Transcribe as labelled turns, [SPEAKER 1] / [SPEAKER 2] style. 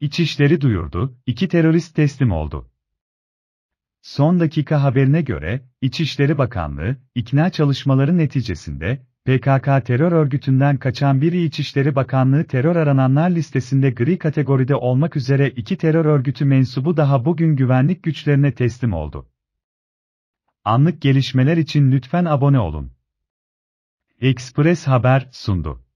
[SPEAKER 1] İçişleri duyurdu, iki terörist teslim oldu. Son dakika haberine göre, İçişleri Bakanlığı, ikna çalışmaları neticesinde, PKK terör örgütünden kaçan biri İçişleri Bakanlığı terör arananlar listesinde gri kategoride olmak üzere iki terör örgütü mensubu daha bugün güvenlik güçlerine teslim oldu. Anlık gelişmeler için lütfen abone olun. Express
[SPEAKER 2] Haber sundu.